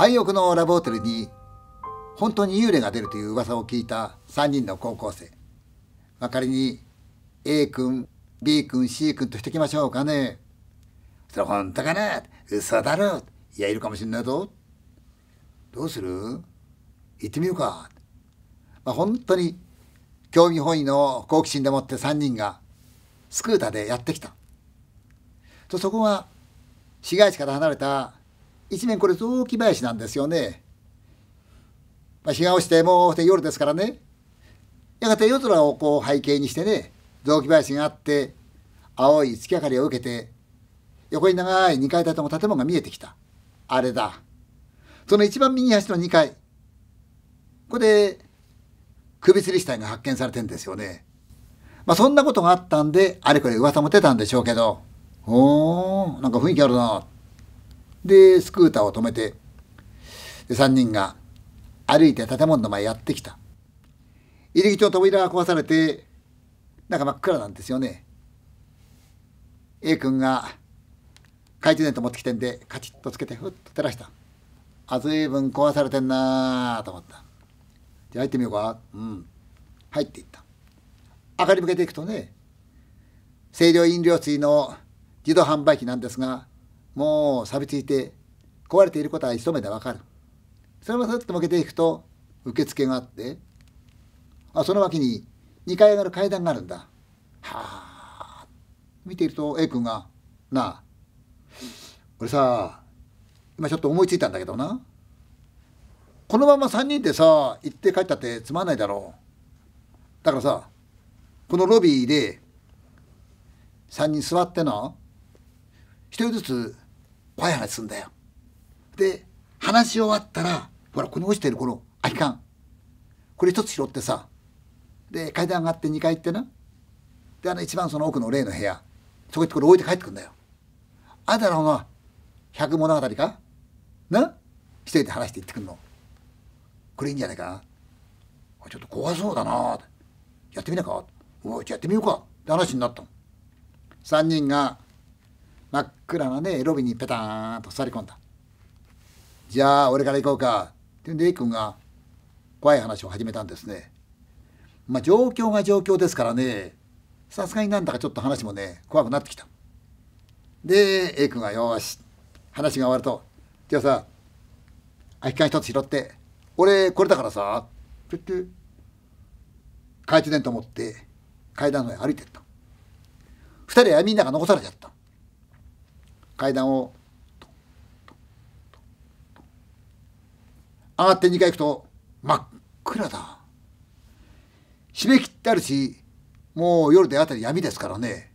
廃屋のラブホテルに本当に幽霊が出るという噂を聞いた3人の高校生。まか仮に A 君、B 君、C 君としてきましょうかね。それ本当かな嘘だろいや、いるかもしれないぞ。どうする行ってみるか。まあ、本当に興味本位の好奇心でもって3人がスクーターでやってきた。とそこは市街地から離れた一面これ雑木林なんですよね。まあ、日が落ちてもうて夜ですからねやがて夜空をこう背景にしてね雑木林があって青い月明かりを受けて横に長い2階建ての建物が見えてきたあれだその一番右端の2階ここで首吊り死体が発見されてんですよねまあそんなことがあったんであれこれ噂も出たんでしょうけどおーなんか雰囲気あるなってで、スクーターを止めて、で三人が歩いて建物の前やってきた。入り口の扉が壊されて、なんか真っ暗なんですよね。A 君が懐中電灯持ってきてんで、カチッとつけて、ふっと照らした。あ、ずいぶん壊されてんなと思った。じゃあ入ってみようか。うん。入っていった。明かり向けていくとね、清涼飲料水の自動販売機なんですが、もう錆びついて壊れていることは一目でわかるそれもさっと向けていくと受付があってあその脇に2階上がる階段があるんだはあ見ていると A 君が「なあ俺さ今ちょっと思いついたんだけどなこのまま3人でさ行って帰ったってつまんないだろうだからさこのロビーで3人座ってな1人ずつ怖い話すんだよ。で話し終わったらほらここに落ちてるこの空き缶これ一つ拾ってさで階段上がって2階行ってなであの一番その奥の例の部屋そこ行ってこれ置いて帰ってくんだよ。あだたらほら百物語かな一人で話して行ってくんの。これいいんじゃないかちょっと怖そうだなやってみなかおいやってみようかって話になったの。3人が真っ暗なねロビーにペターンと座り込んだじゃあ俺から行こうかってんで A 君が怖い話を始めたんですねまあ状況が状況ですからねさすがになんだかちょっと話もね怖くなってきたで A 君が「よし」話が終わると「じゃあさ空き缶一つ拾って俺これだからさ」って帰って懐中電灯持って階段の上歩いてった2人はみんなが残されちゃった階段を上がって2階行くと真っ暗だ締め切ってあるしもう夜であたり闇ですからね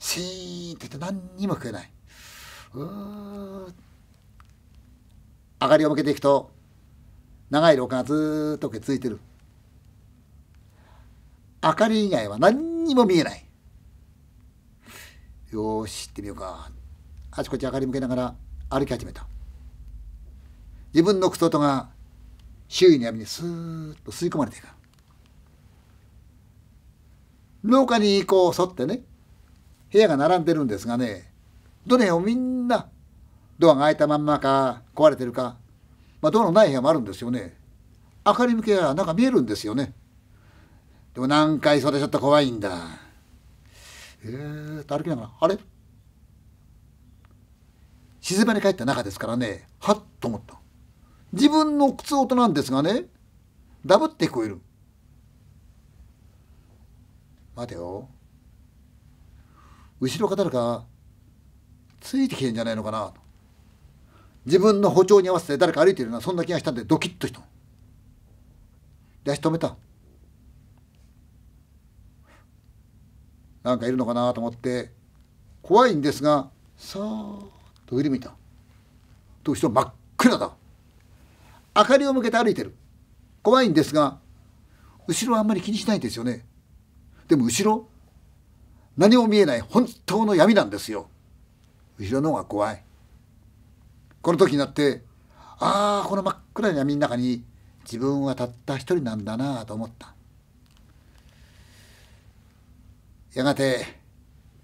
シーンって言って何にも食えないうー明かりを向けていくと長い廊下がずっと続いてる明かり以外は何にも見えないよし行ってみようかあちこち明かり向けながら歩き始めた自分の靴音が周囲の闇にスーッと吸い込まれていく廊下にこう沿ってね部屋が並んでるんですがねどの部屋もみんなドアが開いたまんまか壊れてるか、まあ、ドアのない部屋もあるんですよね明かり向けやなんか見えるんですよねでも何回それちょっと怖いんだえーっと歩きながらあれ静まり返った中ですからねはっと思った自分の靴音なんですがねダブって聞こえる待てよ後ろか誰かついてきてんじゃないのかなと自分の歩調に合わせて誰か歩いてるようなそんな気がしたんでドキッとしたで足止めたなんかいるのかなと思って怖いんですがさあ時で見たと後ろ真っ暗だ明かりを向けて歩いてる怖いんですが後ろはあんまり気にしないですよねでも後ろ何も見えない本当の闇なんですよ後ろの方が怖いこの時になってああこの真っ暗な闇の中に自分はたった一人なんだなと思ったやがて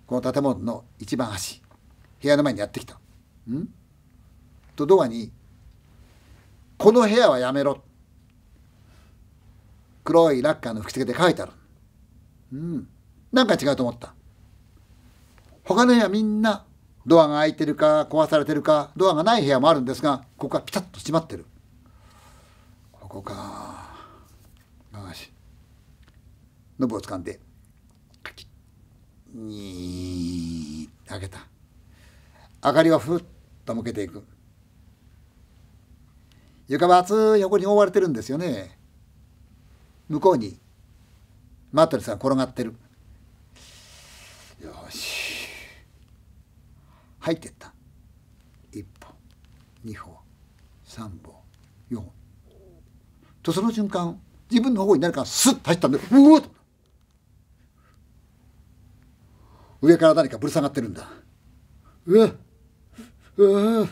この建物の一番端部屋の前にやってきたんとドアに「この部屋はやめろ」黒いラッカーの吹き付けで書いてある。うん。なんか違うと思った。他の部屋みんなドアが開いてるか壊されてるかドアがない部屋もあるんですがここはピタッと閉まってる。ここか。よし。ノブを掴んでカキッに開けた。明かりはふっと向けていく床は厚い横に覆われてるんですよね向こうにマットレスが転がってるよし入ってった1歩2歩3歩4歩とその瞬間自分の方に何かスッと走ったんでうおっと上から何かぶら下がってるんだうわっうわ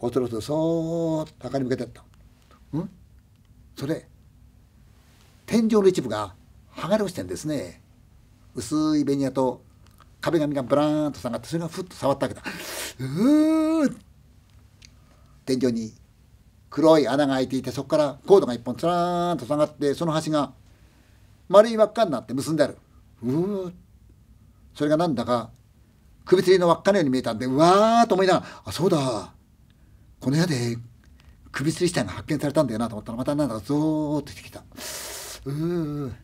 オトロとそーっと墓に向けてった。うんそれ天井の一部が剥がれ落ちてんですね。薄いベニヤと壁紙がブラーンと下がってそれがふっと触ったわけだ。うー天井に黒い穴が開いていてそこからコードが一本つらーんと下がってその端が丸い輪っかになって結んである。うーそれがなんだか首吊りの輪っかのように見えたんでうわーと思いながらあそうだこの部屋で首吊り死体が発見されたんだよなと思ったらまたなんだかゾーッとしてきたううん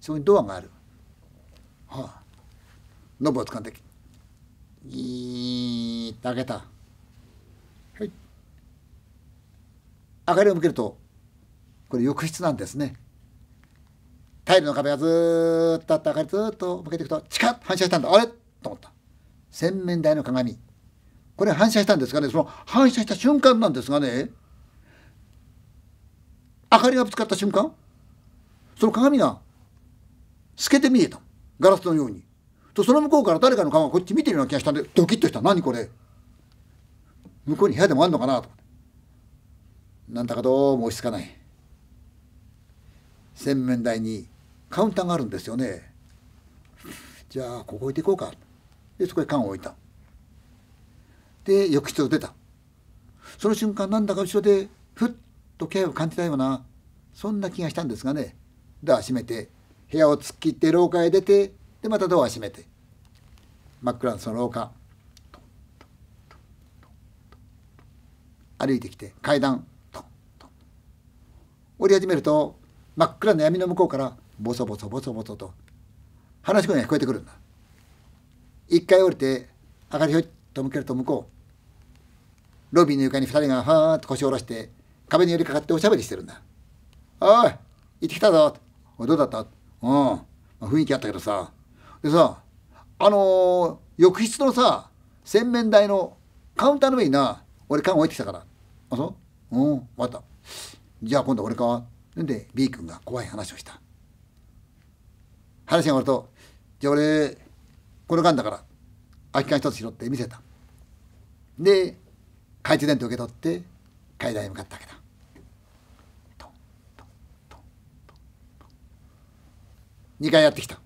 そこにドアがあるはあノブを掴んでギーッと開けたはい明かりを向けるとこれ浴室なんですねタイルの壁がずーっとあった明かりずーっと向けていくと、チカッと反射したんだ。あれと思った。洗面台の鏡。これ反射したんですがね、その反射した瞬間なんですがね、明かりがぶつかった瞬間、その鏡が透けて見えた。ガラスのように。と、その向こうから誰かの顔がこっち見てるような気がしたんで、ドキッとした。何これ向こうに部屋でもあんのかなと。なんだかどうも落ち着かない。洗面台にカウンターがあるんですよねじゃあここ置いていこうかでそこへ缶を置いたで浴室を出たその瞬間なんだか後ろでふっと気配を感じたようなそんな気がしたんですがねドア閉めて部屋を突っ切って廊下へ出てでまたドア閉めて真っ暗のその廊下歩いてきて階段降り始めると真っ暗の闇の向こうからボソボソボソボソと話し声が聞こえてくるんだ一回降りて明かりひょいと向けると向こうロビーの床に二人がはーッと腰を下ろして壁に寄りかかっておしゃべりしてるんだおい行ってきたぞおいどうだったうん、まあ、雰囲気あったけどさでさあのー、浴室のさ洗面台のカウンターの上にな俺缶置いてきたからあそううん分かったじゃあ今度俺かで B 君が怖い話をした話が終わると「じゃあ俺このんだから空き缶一つ拾って見せた」で懐中電灯受け取って階段へ向かったけど2回やってきた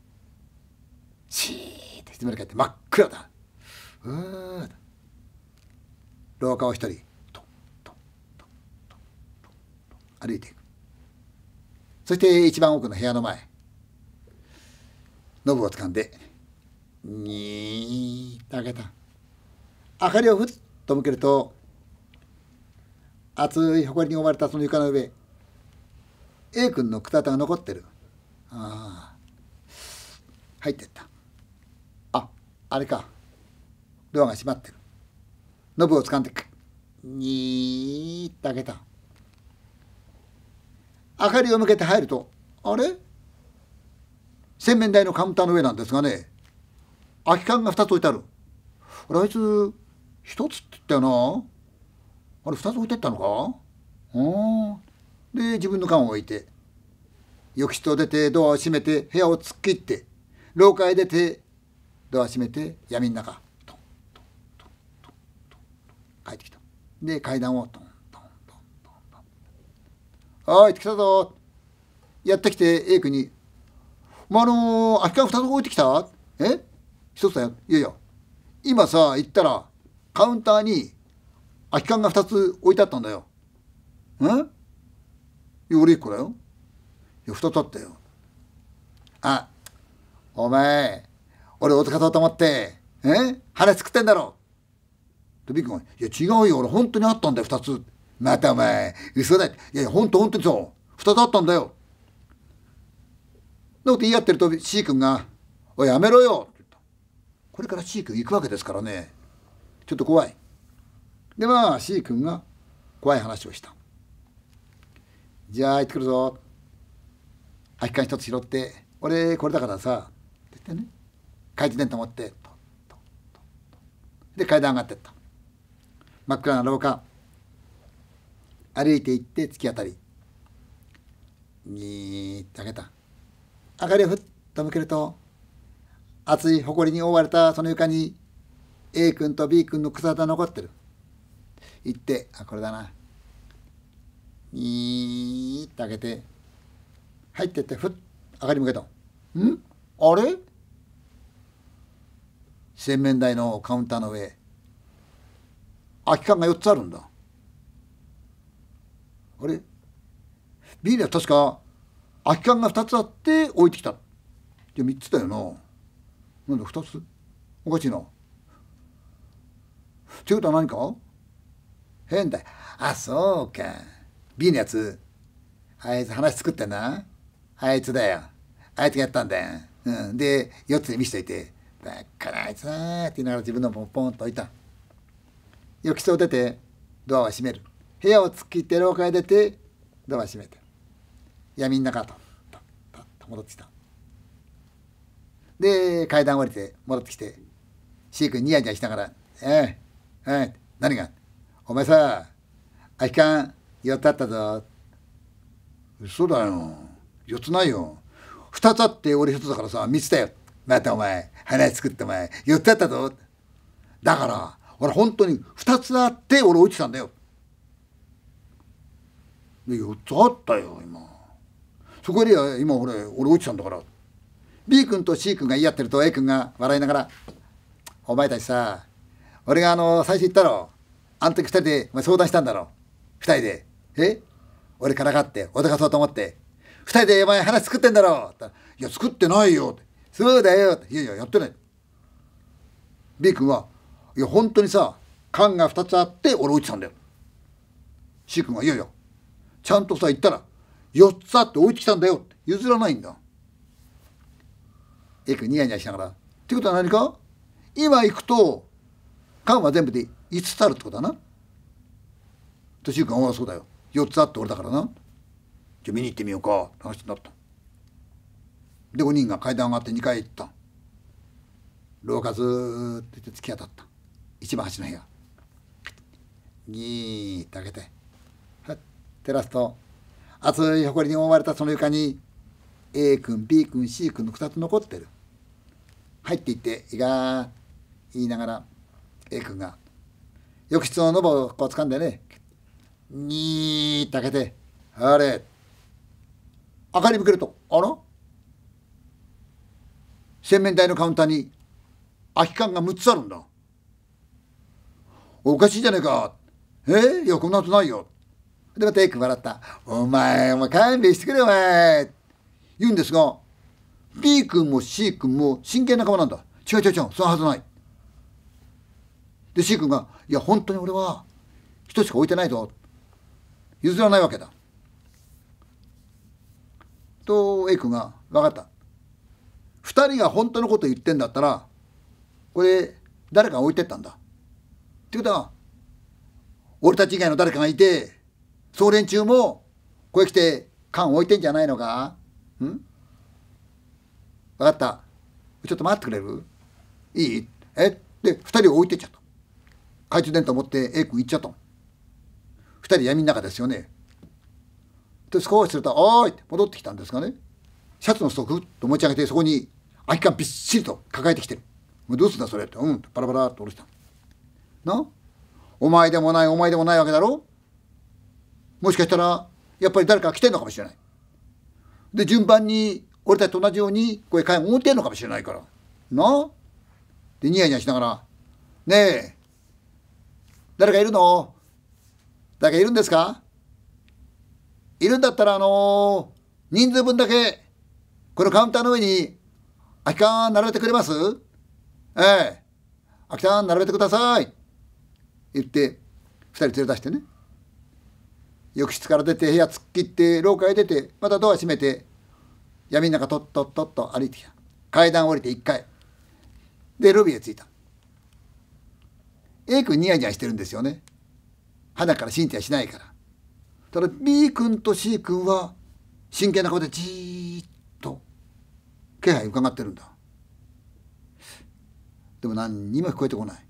シーッてつまり返って真っ暗だうー廊下を一人歩いていくそして一番奥の部屋の前ノブを掴んで、にーった。明かりをふっと向けると、熱い埃に覆われたその床の上、A 君のくたたが残ってる。ああ、入ってった。あ、あれか。ドアが閉まってる。ノブを掴んで、にーって開けた。明かりを向けて入ると、あれ洗面台のカウンターの上なんですがね空き缶が2つ置いてあるあれあいつ1つって言ったよなあれ2つ置いてったのかうんで自分の缶を置いて浴室を出てドアを閉めて部屋を突っ切って廊下へ出てドア閉めて闇の中トントントントントン帰ってきたで階段をトントントントントン「おい来たぞ」やってきて A 君にまあ、あのー、空き缶2つ置いてきたえ一つだよ。いやいや、今さ、行ったら、カウンターに空き缶が2つ置いてあったんだよ。んいや、俺1個だよ。いや、2つあったよ。あ、お前、俺大塚んと思って、え腹作ってんだろ。とビッグが、いや、違うよ。俺本当にあったんだよ、2つ。またお前、嘘だいやいや、本当本当にそう。2つあったんだよ。なこと言い合ってると C 君が「おいやめろよ」って言ったこれから C 君行くわけですからねちょっと怖いでまあ C 君が怖い話をしたじゃあ行ってくるぞ空き缶一つ拾って俺これだからさって言ってね懐中電灯持ってで階段上がってった真っ暗な廊下歩いて行って突き当たりにーってあげた明かりをふっと向けると熱い埃に覆われたその床に A 君と B 君の草が残ってる言ってあこれだなにーって開けて入ってってふっ明かり向けたんあれ洗面台のカウンターの上空き缶が4つあるんだあれールは確か空き缶が2つあって置いてきたじゃ3つだよななんだ2つおかしいなということは何か変だあそうか B のやつあいつ話作ってんなあいつだよあいつがやったんだよ、うん、で4つに見せといてだからあいつなって言いながら自分のポンポンと置いた浴室を出てドアは閉める部屋を突きて廊下へ出てドアは閉めて闇の中たたた戻ってきたで階段降りて戻ってきてシー君ニヤニヤしながら「ええええ何がお前さ空き缶4つあったぞ」嘘だよ4つないよ2つあって俺1つだからさ三つだよまたお前花作ってお前4つあったぞだから俺本当に2つあって俺落ちたんだよで4つあったよ今。そこよは今俺俺落ちたんだから B 君と C 君が言い合ってると A 君が笑いながら「お前たちさ俺があの最初言ったろあの時2人で相談したんだろ2人でえ俺からかって脅かそうと思って2人でお前話作ってんだろ」って「いや作ってないよ」って「そうだよ」って「いやいややってない」B 君は「いや本当にさ缶が2つあって俺落ちたんだよ」C 君は「いやいやちゃんとさ言ったら4つあって置いてきたんだよって譲らないんだ A 君ニヤニヤしながらってことは何か今行くと缶は全部で5つあるってことだなと柊君はそうだよ4つあって俺だからなじゃあ見に行ってみようかって話になったで5人が階段上がって2階行った廊下ずーっと行って突き当たった一番端の部屋ギーッて開けてはいテラスと厚い埃に覆われたその床に A 君 B 君 C 君の2つ残ってる入っていって「いが」言いながら A 君が浴室のノバをこう掴んでね「にー」っと開けて「あれ」明かり向けると「あら?」洗面台のカウンターに空き缶が6つあるんだおかしいじゃねえかえー、いやこんなはずないよで、また A 君笑った。お前、お前勘弁してくれ、お前。言うんですが、B 君も C 君も真剣な顔なんだ。違う違う違う、そのはずない。で、C 君が、いや、本当に俺は、人しか置いてないぞ。譲らないわけだ。と、A 君が、分かった。二人が本当のこと言ってんだったら、これ、誰か置いてったんだ。ってことは、俺たち以外の誰かがいて、総連中も、こへ来て、缶置いてんじゃないのかん分かった。ちょっと待ってくれるいいえで、二人置いてっちゃった。懐中電灯持って A 君行っちゃった二人闇の中ですよね。で、少しすると、おいって戻ってきたんですかね。シャツのストックと持ち上げて、そこに空き缶びっしりと抱えてきてる。どうすんだそれって、うん、バラバラっと下ろした。なお前でもない、お前でもないわけだろもしかしたらやっぱり誰か来てんのかもしれない。で順番に俺たちと同じようにこういう会を持ってんのかもしれないから。なでニヤニヤしながら「ねえ誰かいるの誰かいるんですかいるんだったらあのー、人数分だけこのカウンターの上に空き缶並べてくれますええ空き缶並べてください」言って2人連れ出してね浴室から出て部屋突っ切って廊下へ出てまたドア閉めて闇の中とっとっとっと歩いてきた階段降りて1階でロビーへ着いた A 君ニヤニヤしてるんですよね鼻からシンチはしないからただ B 君と C 君は真剣な顔でじーっと気配伺ってるんだでも何にも聞こえてこない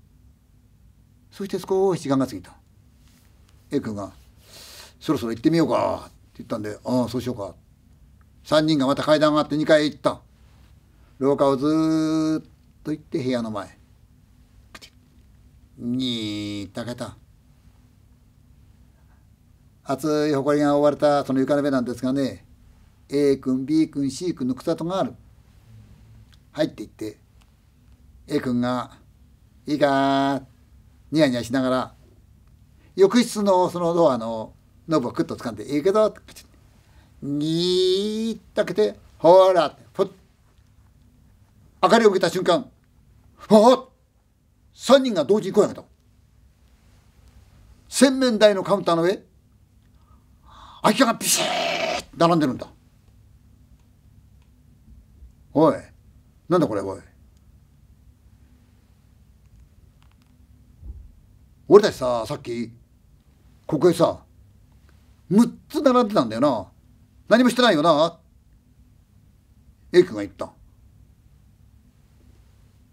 そして少し時間が過ぎた A 君が「そろそろ行ってみようかって言ったんで、ああ、そうしようか。3人がまた階段上がって2階へ行った。廊下をずっと行って部屋の前。にーっと開けた。熱い埃が覆われたその床の上なんですがね、A 君、B 君、C 君の草とがある。入っていって、A 君が、いいかニヤニヤしながら、浴室のそのドアのノブをくっと掴んで「いいけど」にーっと開けて「ほら」ふっ明かりを受けた瞬間「ほっ!」3人が同時に声をやけた洗面台のカウンターの上空き家がピシッ並んでるんだおいなんだこれおい俺たちささっきここへさ6つ並んでたんだよな。何もしてないよな。A 君が言った。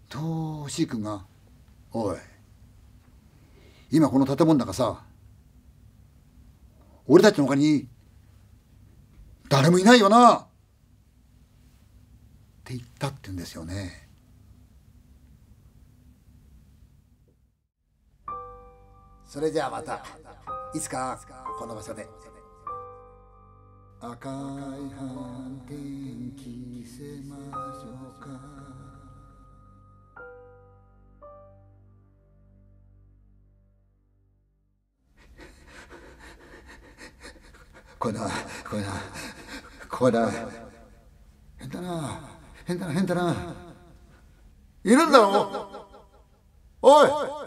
と、C 君が、おい、今この建物の中さ、俺たちの他に、誰もいないよなって言ったって言うんですよね。それじゃあまたいつかこの場所で。赤い斑点にせましょうかこらこらこら変だな変だな変だないるんだろおい